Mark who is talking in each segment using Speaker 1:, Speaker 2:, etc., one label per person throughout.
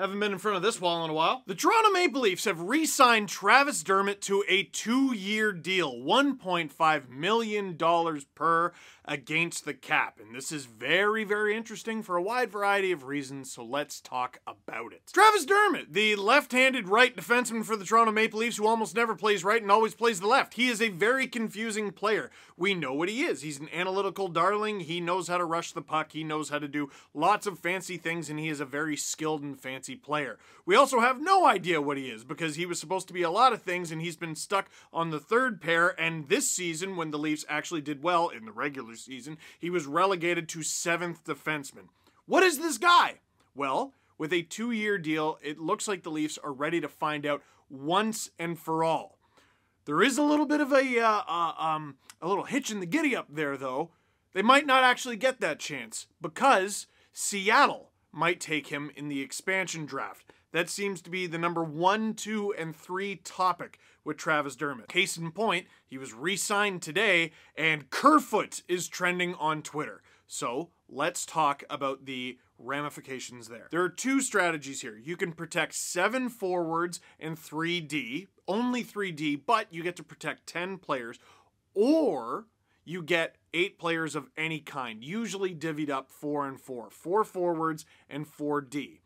Speaker 1: Haven't been in front of this wall in a while. The Toronto Maple Leafs have re-signed Travis Dermott to a two-year deal, $1.5 million per against the cap. And this is very, very interesting for a wide variety of reasons, so let's talk about it. Travis Dermott, the left-handed right defenseman for the Toronto Maple Leafs who almost never plays right and always plays the left. He is a very confusing player. We know what he is. He's an analytical darling. He knows how to rush the puck. He knows how to do lots of fancy things, and he is a very skilled and fancy player. We also have no idea what he is because he was supposed to be a lot of things, and he's been stuck on the third pair. And this season, when the Leafs actually did well in the regular season, he was relegated to seventh defenseman. What is this guy? Well, with a two year deal, it looks like the Leafs are ready to find out once and for all. There is a little bit of a, uh, uh, um, a little hitch in the giddy up there, though. They might not actually get that chance because Seattle might take him in the expansion draft. That seems to be the number one, two, and three topic with Travis Dermott. Case in point, he was re signed today, and Kerfoot is trending on Twitter. So let's talk about the ramifications there. There are two strategies here. You can protect seven forwards and 3D, only 3D, but you get to protect 10 players, or you get eight players of any kind, usually divvied up four and four, four forwards and 4D.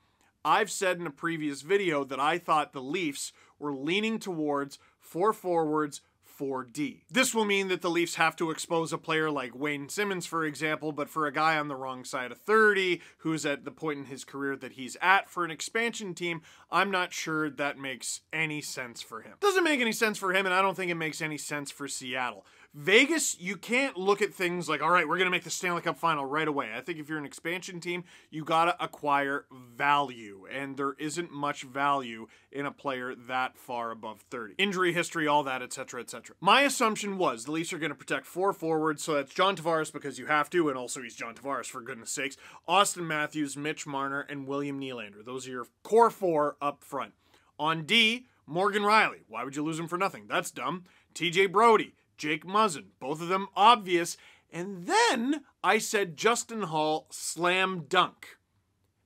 Speaker 1: I've said in a previous video that I thought the Leafs were leaning towards four forwards, 4D. This will mean that the Leafs have to expose a player like Wayne Simmons, for example, but for a guy on the wrong side of 30, who's at the point in his career that he's at for an expansion team, I'm not sure that makes any sense for him. Doesn't make any sense for him, and I don't think it makes any sense for Seattle. Vegas, you can't look at things like, all right, we're going to make the Stanley Cup final right away. I think if you're an expansion team, you got to acquire value, and there isn't much value in a player that far above 30. Injury history, all that, etc., etc. My assumption was the Leafs are going to protect four forwards, so that's John Tavares because you have to, and also he's John Tavares, for goodness sakes, Austin Matthews, Mitch Marner, and William Nylander. Those are your core four up front. On D, Morgan Riley. Why would you lose him for nothing? That's dumb. TJ Brody. Jake Muzzin. Both of them obvious. And then I said Justin Hall, slam dunk.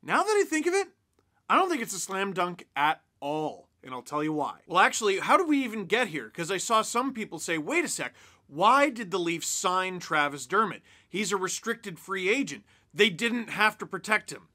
Speaker 1: Now that I think of it, I don't think it's a slam dunk at all. And I'll tell you why. Well, actually, how did we even get here? Because I saw some people say, wait a sec, why did the Leafs sign Travis Dermott? He's a restricted free agent. They didn't have to protect him.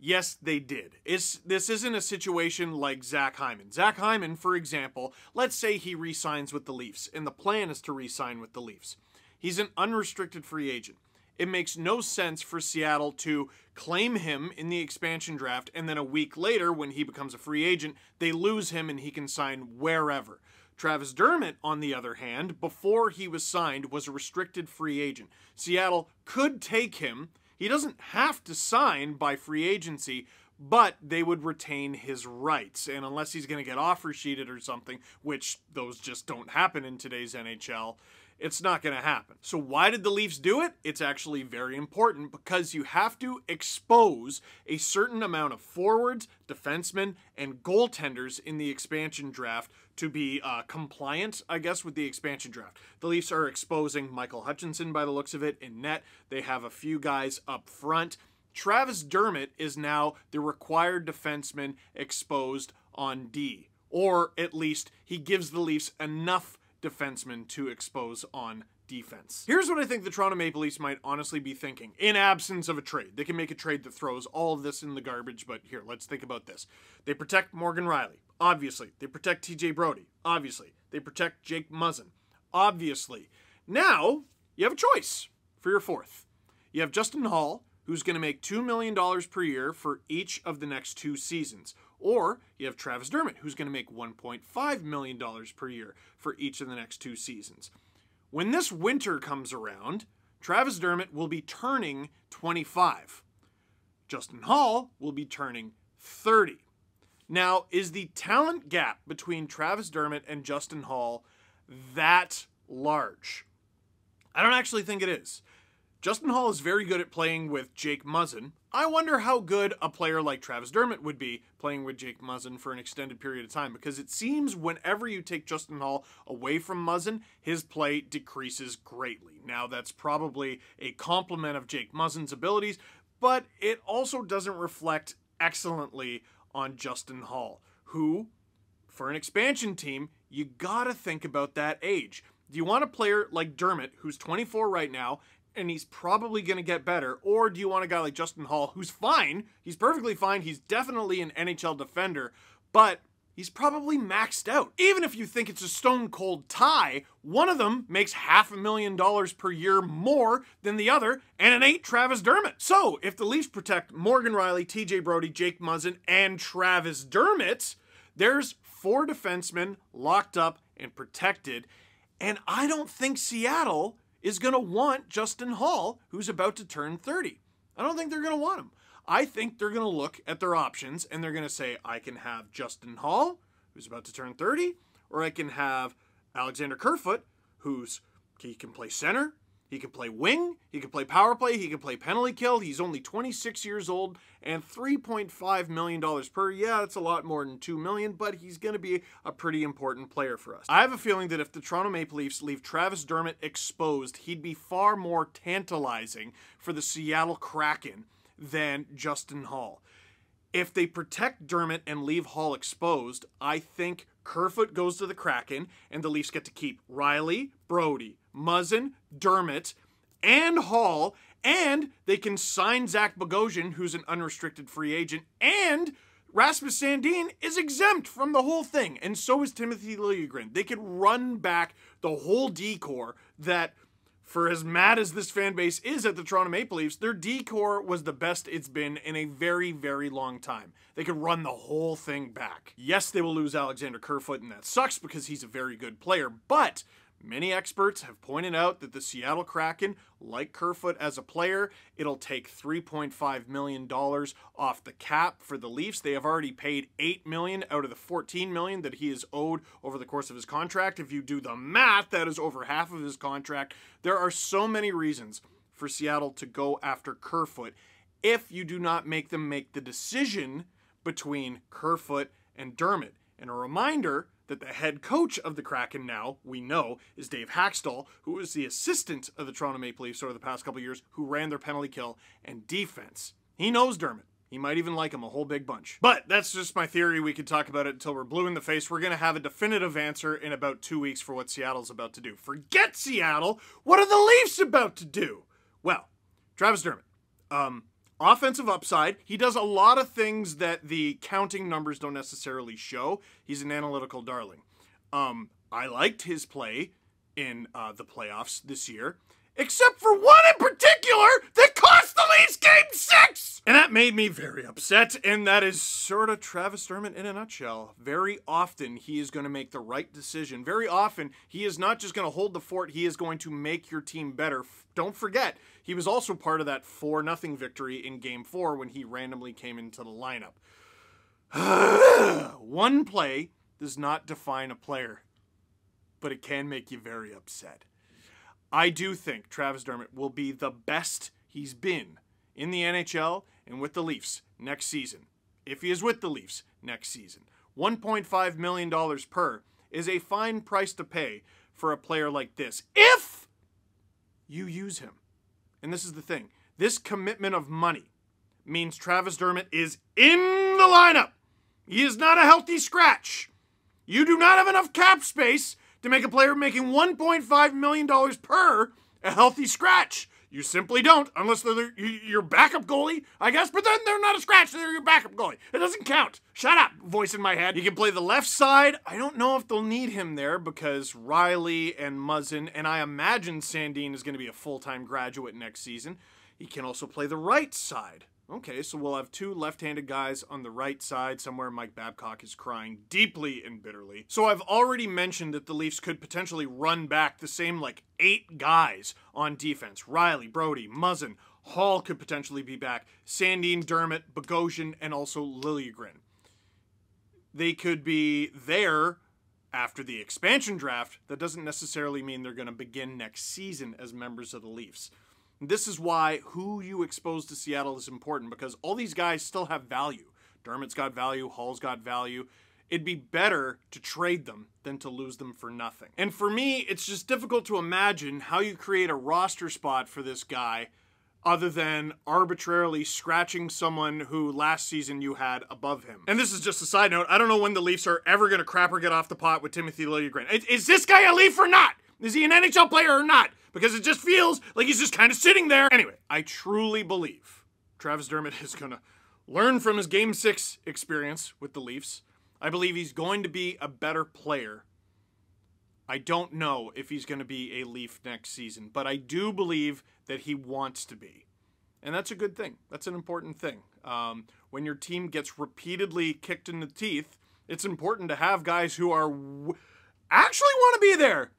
Speaker 1: Yes, they did. It's, this isn't a situation like Zach Hyman. Zach Hyman, for example, let's say he re signs with the Leafs, and the plan is to re sign with the Leafs. He's an unrestricted free agent. It makes no sense for Seattle to claim him in the expansion draft, and then a week later, when he becomes a free agent, they lose him and he can sign wherever. Travis Dermott, on the other hand, before he was signed, was a restricted free agent. Seattle could take him he doesn't have to sign by free agency, but they would retain his rights. And unless he's going to get offer sheeted or something, which those just don't happen in today's NHL, it's not going to happen. So why did the Leafs do it? It's actually very important because you have to expose a certain amount of forwards, defensemen, and goaltenders in the expansion draft to be uh, compliant, I guess, with the expansion draft. The Leafs are exposing Michael Hutchinson by the looks of it in net. They have a few guys up front. Travis Dermott is now the required defenseman exposed on D, or at least he gives the Leafs enough defenseman to expose on defense. Here's what I think the Toronto Maple Leafs might honestly be thinking in absence of a trade. They can make a trade that throws all of this in the garbage, but here, let's think about this. They protect Morgan Riley, obviously. They protect TJ Brody, obviously. They protect Jake Muzzin, obviously. Now, you have a choice for your fourth. You have Justin Hall, who's going to make $2 million per year for each of the next two seasons. Or you have Travis Dermott, who's going to make $1.5 million per year for each of the next two seasons. When this winter comes around, Travis Dermott will be turning 25. Justin Hall will be turning 30. Now, is the talent gap between Travis Dermott and Justin Hall that large? I don't actually think it is. Justin Hall is very good at playing with Jake Muzzin. I wonder how good a player like Travis Dermott would be playing with Jake Muzzin for an extended period of time because it seems whenever you take Justin Hall away from Muzzin, his play decreases greatly. Now, that's probably a compliment of Jake Muzzin's abilities, but it also doesn't reflect excellently on Justin Hall, who, for an expansion team, you gotta think about that age. Do you want a player like Dermott, who's 24 right now and he's probably going to get better? Or do you want a guy like Justin Hall, who's fine? He's perfectly fine. He's definitely an NHL defender, but he's probably maxed out. Even if you think it's a stone cold tie, one of them makes half a million dollars per year more than the other, and it ain't Travis Dermott. So if the Leafs protect Morgan Riley, TJ Brody, Jake Muzzin, and Travis Dermott, there's four defensemen locked up and protected. And I don't think Seattle is going to want Justin Hall, who's about to turn 30. I don't think they're going to want him. I think they're going to look at their options and they're going to say, I can have Justin Hall, who's about to turn 30, or I can have Alexander Kerfoot, who's he can play center, he can play wing, he can play power play, he can play penalty kill. He's only 26 years old and 3.5 million dollars per. Yeah, that's a lot more than 2 million, but he's going to be a pretty important player for us. I have a feeling that if the Toronto Maple Leafs leave Travis Dermott exposed, he'd be far more tantalizing for the Seattle Kraken than Justin Hall. If they protect Dermott and leave Hall exposed, I think Kerfoot goes to the Kraken, and the Leafs get to keep Riley, Brody, Muzzin, Dermott, and Hall, and they can sign Zach Bogosian, who's an unrestricted free agent, and Rasmus Sandin is exempt from the whole thing, and so is Timothy Liljegren. They could run back the whole decor that – for as mad as this fan base is at the Toronto Maple Leafs, their decor was the best it's been in a very, very long time. They could run the whole thing back. Yes, they will lose Alexander Kerfoot, and that sucks because he's a very good player, but Many experts have pointed out that the Seattle Kraken, like Kerfoot as a player, it'll take $3.5 million off the cap for the Leafs. They have already paid $8 million out of the $14 million that he is owed over the course of his contract. If you do the math, that is over half of his contract. There are so many reasons for Seattle to go after Kerfoot if you do not make them make the decision between Kerfoot and Dermott. And a reminder that the head coach of the Kraken now, we know, is Dave Haxtell, who was the assistant of the Toronto Maple Leafs over the past couple years, who ran their penalty kill and defense. He knows Dermot. He might even like him a whole big bunch. But that's just my theory. We could talk about it until we're blue in the face. We're going to have a definitive answer in about two weeks for what Seattle's about to do. Forget Seattle. What are the Leafs about to do? Well, Travis Dermott. Um, offensive upside. He does a lot of things that the counting numbers don't necessarily show. He's an analytical darling. Um, I liked his play in uh, the playoffs this year, except for one in particular that Phillies game six! And that made me very upset, and that is sort of Travis Dermott in a nutshell. Very often he is going to make the right decision. Very often he is not just going to hold the fort, he is going to make your team better. Don't forget, he was also part of that 4 0 victory in game four when he randomly came into the lineup. One play does not define a player, but it can make you very upset. I do think Travis Dermott will be the best he's been in the NHL and with the Leafs next season, if he is with the Leafs next season. $1.5 million per is a fine price to pay for a player like this if you use him. And this is the thing this commitment of money means Travis Dermott is in the lineup. He is not a healthy scratch. You do not have enough cap space to make a player making $1.5 million per a healthy scratch. You simply don't, unless they're your backup goalie, I guess. But then they're not a scratch; they're your backup goalie. It doesn't count. Shut up, voice in my head. He can play the left side. I don't know if they'll need him there because Riley and Muzzin, and I imagine Sandine is going to be a full-time graduate next season. He can also play the right side. Okay, so we'll have two left-handed guys on the right side, somewhere Mike Babcock is crying deeply and bitterly. So I've already mentioned that the Leafs could potentially run back the same, like, eight guys on defense. Riley, Brody, Muzzin, Hall could potentially be back, Sandine, Dermott, Bogosian, and also Liljegren. They could be there after the expansion draft. That doesn't necessarily mean they're going to begin next season as members of the Leafs. This is why who you expose to Seattle is important because all these guys still have value. Dermot's got value, Hall's got value. It'd be better to trade them than to lose them for nothing. And for me, it's just difficult to imagine how you create a roster spot for this guy other than arbitrarily scratching someone who last season you had above him. And this is just a side note. I don't know when the Leafs are ever going to crap or get off the pot with Timothy Liljegren. Is, is this guy a Leaf or not? Is he an NHL player or not? Because it just feels like he's just kind of sitting there. Anyway, I truly believe Travis Dermott is going to learn from his game six experience with the Leafs. I believe he's going to be a better player. I don't know if he's going to be a Leaf next season, but I do believe that he wants to be. And that's a good thing. That's an important thing. Um, when your team gets repeatedly kicked in the teeth, it's important to have guys who are actually want to be there.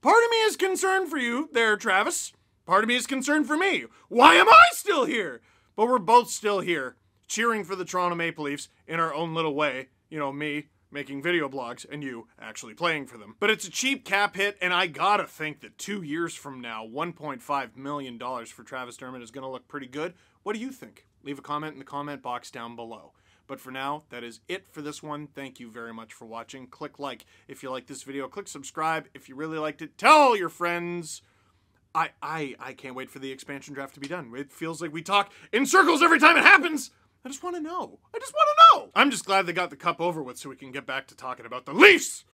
Speaker 1: Part of me is concerned for you there, Travis. Part of me is concerned for me. Why am I still here? But we're both still here, cheering for the Toronto Maple Leafs in our own little way. You know, me making video blogs and you actually playing for them. But it's a cheap cap hit, and I gotta think that two years from now, $1.5 million for Travis Dermott is gonna look pretty good. What do you think? Leave a comment in the comment box down below. But for now, that is it for this one. Thank you very much for watching. Click like if you like this video. Click subscribe if you really liked it. Tell your friends. I, I, I can't wait for the expansion draft to be done. It feels like we talk in circles every time it happens. I just want to know. I just want to know. I'm just glad they got the cup over with so we can get back to talking about the Leafs.